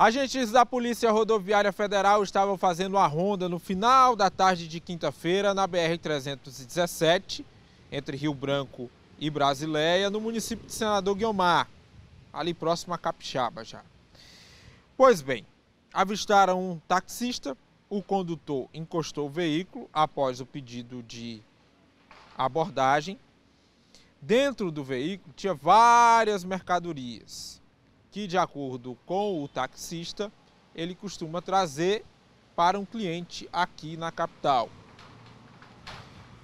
Agentes da Polícia Rodoviária Federal estavam fazendo a ronda no final da tarde de quinta-feira na BR-317, entre Rio Branco e Brasileia, no município de Senador Guiomar, ali próximo a Capixaba já. Pois bem, avistaram um taxista, o condutor encostou o veículo após o pedido de abordagem. Dentro do veículo tinha várias mercadorias que, de acordo com o taxista, ele costuma trazer para um cliente aqui na capital.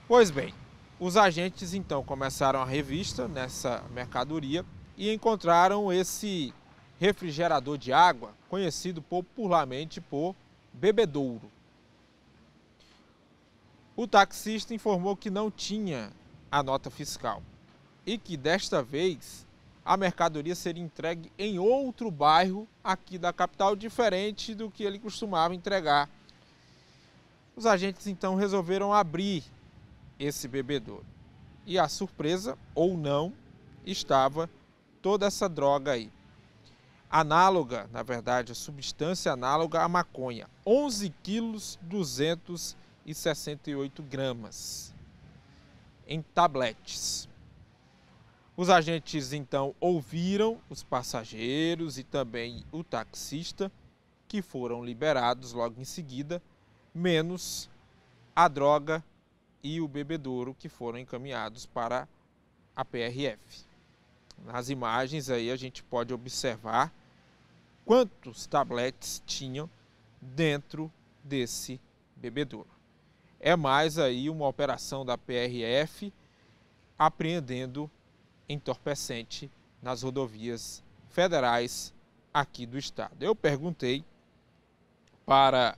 Pois bem, os agentes então começaram a revista nessa mercadoria e encontraram esse refrigerador de água, conhecido popularmente por bebedouro. O taxista informou que não tinha a nota fiscal e que desta vez a mercadoria seria entregue em outro bairro aqui da capital, diferente do que ele costumava entregar. Os agentes então resolveram abrir esse bebedouro. E a surpresa, ou não, estava toda essa droga aí. Análoga, na verdade, a substância análoga à maconha, 11 quilos 268 gramas em tabletes. Os agentes então ouviram os passageiros e também o taxista, que foram liberados logo em seguida, menos a droga e o bebedouro, que foram encaminhados para a PRF. Nas imagens aí a gente pode observar quantos tabletes tinham dentro desse bebedouro. É mais aí uma operação da PRF apreendendo entorpecente nas rodovias federais aqui do estado. Eu perguntei para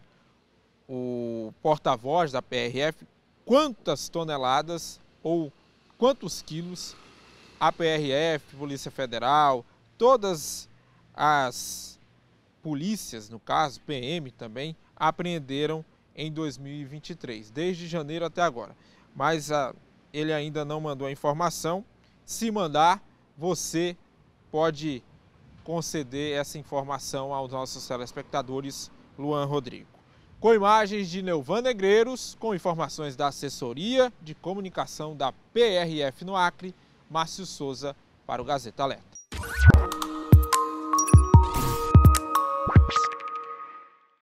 o porta-voz da PRF quantas toneladas ou quantos quilos a PRF, Polícia Federal, todas as polícias, no caso, PM também, apreenderam em 2023, desde janeiro até agora. Mas a, ah, ele ainda não mandou a informação se mandar, você pode conceder essa informação aos nossos telespectadores, Luan Rodrigo. Com imagens de Neuvan Negreiros, com informações da assessoria de comunicação da PRF no Acre, Márcio Souza para o Gazeta Alerta.